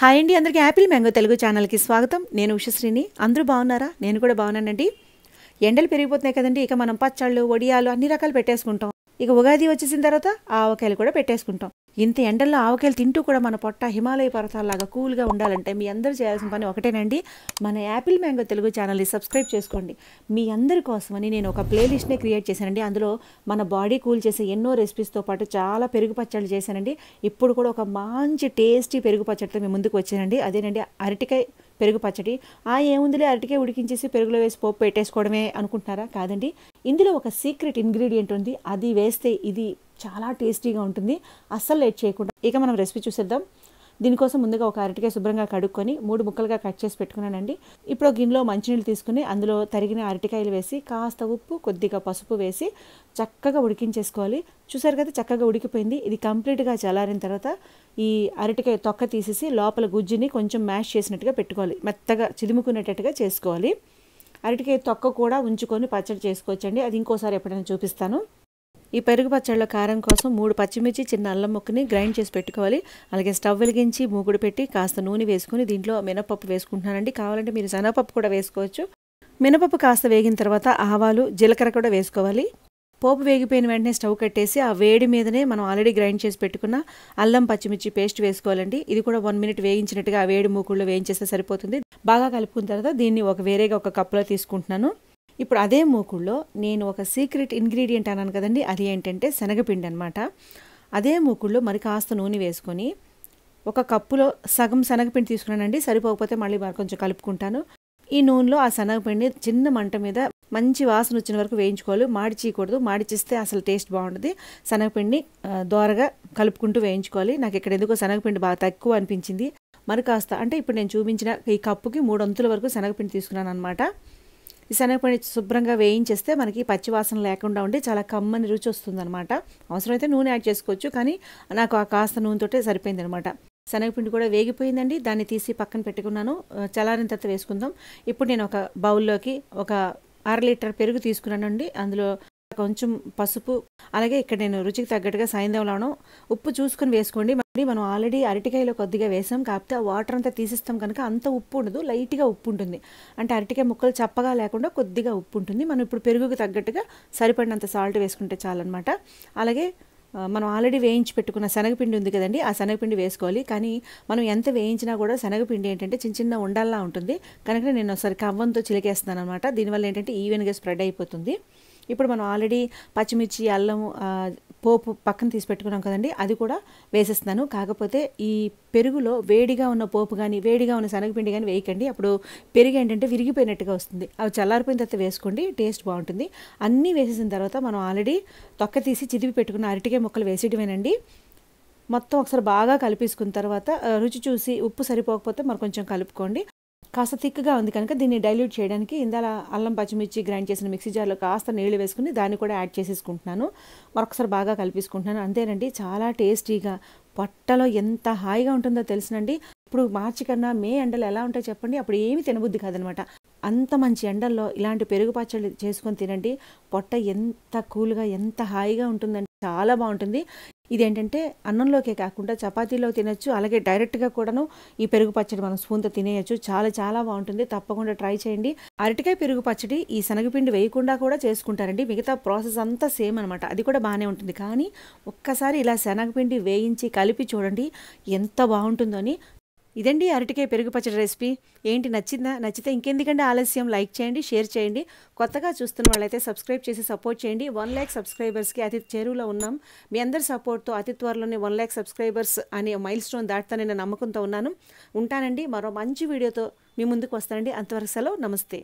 hi అండి అందరికీ Apple mango Telugu ఛానల్కి స్వాగతం నేను ఉషశ్రీని అందరూ బాగున్నారా నేను కూడా బాగున్నానండి ఎండలు పెరిగిపోతున్నాయి కదండి ఇక మనం పచ్చళ్ళు వడియాలు అన్ని రకాలు పెట్టేసుకుంటాం ఇక ఉగాది వచ్చేసిన తర్వాత ఆవకాయలు కూడా పెట్టేసుకుంటాం ఇంత ఎండల్లో ఆవకాయలు తింటూ కూడా మన పొట్ట హిమాలయ పర్వతాలలాగా కూల్గా ఉండాలంటే మీ అందరూ చేయాల్సిన పని ఒకటేనండి మన యాపిల్ మ్యాంగో తెలుగు ఛానల్ని సబ్స్క్రైబ్ చేసుకోండి మీ అందరి కోసమని నేను ఒక ప్లేలిస్ట్నే క్రియేట్ చేశానండి అందులో మన బాడీ కూల్ చేసే ఎన్నో రెసిపీస్తో పాటు చాలా పెరుగు పచ్చళ్ళు చేశానండి ఇప్పుడు కూడా ఒక మంచి టేస్టీ పెరుగు పచ్చడితో మేము ముందుకు వచ్చానండి అదేనండి అరటికాయ పెరుగు పచ్చడి ఆ ఏముందిలే అరటికే ఉడికించేసి పెరుగులో వేసి పోపు పెట్టేసుకోవడమే అనుకుంటున్నారా కాదండి ఇందులో ఒక సీక్రెట్ ఇంగ్రీడియంట్ ఉంది అది వేస్తే ఇది చాలా టేస్టీగా ఉంటుంది అస్సలు లేట్ చేయకుండా ఇక మనం రెసిపీ చూసేద్దాం దీనికోసం ముందుగా ఒక అరటికాయ శుభ్రంగా కడుక్కొని మూడు ముక్కలుగా కట్ చేసి పెట్టుకున్నానండి ఇప్పుడు గిన్నెలో మంచినీళ్ళు తీసుకుని అందులో తరిగిన అరటికాయలు వేసి కాస్త ఉప్పు కొద్దిగా పసుపు వేసి చక్కగా ఉడికించేసుకోవాలి చూసారు కదా చక్కగా ఉడికిపోయింది ఇది కంప్లీట్గా చల్లారిన తర్వాత ఈ అరటికాయ తొక్క తీసేసి లోపల గుజ్జుని కొంచెం మ్యాష్ చేసినట్టుగా పెట్టుకోవాలి మెత్తగా చిదుముకునేటట్టుగా చేసుకోవాలి అరటికాయ తొక్క కూడా ఉంచుకొని పచ్చడి చేసుకోవచ్చండి అది ఇంకోసారి ఎప్పుడైనా చూపిస్తాను ఈ పెరుగు పచ్చళ్ళ కారం కోసం మూడు పచ్చిమిర్చి చిన్న అల్లం ముక్కని గ్రైండ్ చేసి పెట్టుకోవాలి అలాగే స్టవ్ వెలిగించి మూగుడు పెట్టి కాస్త నూనె వేసుకుని దీంట్లో మినపప్పు వేసుకుంటున్నానండి కావాలంటే మీరు శనగపప్పు కూడా వేసుకోవచ్చు మినపప్పు కాస్త వేగిన తర్వాత ఆవాలు జీలకర్ర కూడా వేసుకోవాలి పోపు వేగిపోయిన వెంటనే స్టవ్ కట్టేసి ఆ వేడి మీదనే మనం ఆల్రెడీ గ్రైండ్ చేసి పెట్టుకున్న అల్లం పచ్చిమిర్చి పేస్ట్ వేసుకోవాలండి ఇది కూడా వన్ మినిట్ వేయించినట్టుగా ఆ వేడి మూకుళ్ళు వేయించేస్తే సరిపోతుంది బాగా కలుపుకున్న తర్వాత దీన్ని ఒక వేరేగా ఒక కప్పులో తీసుకుంటున్నాను ఇప్పుడు అదే మూకుడులో నేను ఒక సీక్రెట్ ఇంగ్రీడియంట్ అన్నాను కదండి అది ఏంటంటే శనగపిండి అనమాట అదే మూకుడులో మరి కాస్త నూనె వేసుకొని ఒక కప్పులో సగం శనగపిండి తీసుకున్నానండి సరిపోకపోతే మళ్ళీ కొంచెం కలుపుకుంటాను ఈ నూనెలో ఆ శనగపిండి చిన్న మంట మీద మంచి వాసన వచ్చిన వరకు వేయించుకోవాలి మాడిచీయకూడదు మాడిచిస్తే అసలు టేస్ట్ బాగుంటుంది శనగపిండిని దోరగా కలుపుకుంటూ వేయించుకోవాలి నాకు ఇక్కడ ఎందుకో శనగపిండి బాగా తక్కువ అనిపించింది మరి కాస్త అంటే ఇప్పుడు నేను చూపించిన ఈ కప్పుకి మూడు వంతుల వరకు శనగపిండి తీసుకున్నాను అనమాట ఈ శనగపిండి శుభ్రంగా వేయించేస్తే మనకి పచ్చివాసన లేకుండా ఉండి చాలా కమ్మని రుచి వస్తుందనమాట అవసరమైతే నూనె యాడ్ చేసుకోవచ్చు కానీ నాకు ఆ కాస్త నూనెతోటే సరిపోయింది అనమాట శనగపిండి కూడా వేగిపోయిందండి దాన్ని తీసి పక్కన పెట్టుకున్నాను చలారిన తర్వాత వేసుకుందాం ఇప్పుడు నేను ఒక బౌల్లోకి ఒక అర లీటర్ పెరుగు తీసుకున్నానండి అందులో కొంచెం పసుపు అలాగే ఇక్కడ నేను రుచికి తగ్గట్టుగా సాయంధవలాను ఉప్పు చూసుకొని వేసుకోండి మళ్ళీ మనం ఆల్రెడీ అరటికాయలో కొద్దిగా వేసాం కాకపోతే ఆ వాటర్ అంతా తీసిస్తాం కనుక అంత ఉప్పు ఉండదు లైట్గా ఉప్పు ఉంటుంది అంటే అరటికాయ ముక్కలు చప్పగా లేకుండా కొద్దిగా ఉప్పు ఉంటుంది మనం ఇప్పుడు పెరుగుకి తగ్గట్టుగా సరిపడినంత సాల్ట్ వేసుకుంటే చాలన్నమాట అలాగే మనం ఆల్రెడీ వేయించి పెట్టుకున్న శనగపిండి ఉంది కదండి ఆ శనగపిండి వేసుకోవాలి కానీ మనం ఎంత వేయించినా కూడా శనగపిండి ఏంటంటే చిన్న చిన్న ఉండాలా ఉంటుంది కనుక నేను ఒకసారి కవ్వంతో చిలికేస్తాను అనమాట దీనివల్ల ఏంటంటే ఈవెన్గా స్ప్రెడ్ అయిపోతుంది ఇప్పుడు మనం ఆల్రెడీ పచ్చిమిర్చి అల్లం పోపు పక్కన తీసి పెట్టుకున్నాం కదండి అది కూడా వేసేస్తున్నాను కాకపోతే ఈ పెరుగులో వేడిగా ఉన్న పోపు కానీ వేడిగా ఉన్న శనగపిండి కానీ వేయకండి అప్పుడు పెరుగు ఏంటంటే విరిగిపోయినట్టుగా వస్తుంది అవి చల్లారిపోయిన తర్వాత వేసుకోండి టేస్ట్ బాగుంటుంది అన్నీ వేసేసిన తర్వాత మనం ఆల్రెడీ తొక్క తీసి చిదిపి పెట్టుకున్న అరటికాయ ముక్కలు వేసేటమేనండి మొత్తం ఒకసారి బాగా కలిపేసుకున్న తర్వాత రుచి చూసి ఉప్పు సరిపోకపోతే మరి కొంచెం కలుపుకోండి కాస్త థిక్గా ఉంది కనుక దీన్ని డైల్యూట్ చేయడానికి ఇందాల అల్లం పచ్చిమిర్చి గ్రైండ్ చేసిన మిక్సీ జార్లో కాస్త నీళ్లు వేసుకుని దాన్ని కూడా యాడ్ చేసేసుకుంటున్నాను మరొకసారి బాగా కలిపేసుకుంటున్నాను అంతేనండి చాలా టేస్టీగా పొట్టలో ఎంత హాయిగా ఉంటుందో తెలుసునండి ఇప్పుడు మార్చి కన్నా మే ఎండలు ఎలా ఉంటాయో చెప్పండి అప్పుడు ఏమి తినబుద్ధి కాదనమాట అంత మంచి ఎండల్లో ఇలాంటి పెరుగు పచ్చళ్ళు చేసుకొని తినండి పొట్ట ఎంత కూల్గా ఎంత హాయిగా ఉంటుందండి చాలా బాగుంటుంది ఇదేంటంటే అన్నంలోకే కాకుండా చపాతీలో తినచ్చు అలాగే డైరెక్ట్గా కూడాను ఈ పెరుగు పచ్చడి మనం స్పూన్తో తినేయచ్చు చాలా చాలా బాగుంటుంది తప్పకుండా ట్రై చేయండి అరటికాయ పెరుగు పచ్చడి ఈ శనగపిండి వేయకుండా కూడా చేసుకుంటారండి మిగతా ప్రాసెస్ అంతా సేమ్ అనమాట అది కూడా బాగానే ఉంటుంది కానీ ఒక్కసారి ఇలా శనగపిండి వేయించి కలిపి చూడండి ఎంత బాగుంటుందో అని ఇదండి అరటికాయ పెరుగు పచ్చడి రెసిపీ ఏంటి నచ్చిందా నచ్చితే ఇంకెందుకంటే ఆలస్యం లైక్ చేయండి షేర్ చేయండి కొత్తగా చూస్తున్న వాళ్ళైతే సబ్స్క్రైబ్ చేసి సపోర్ట్ చేయండి వన్ ల్యాక్ సబ్స్క్రైబర్స్కి అతి చేరువులో ఉన్నాం మీ అందరి సపోర్ట్తో అతి త్వరలోనే వన్ ల్యాక్ సబ్స్క్రైబర్స్ అనే మైల్ స్టోన్ నేను నమ్మకంతో ఉన్నాను ఉంటానండి మరో మంచి వీడియోతో మీ ముందుకు వస్తానండి అంతవరకు సెలవు నమస్తే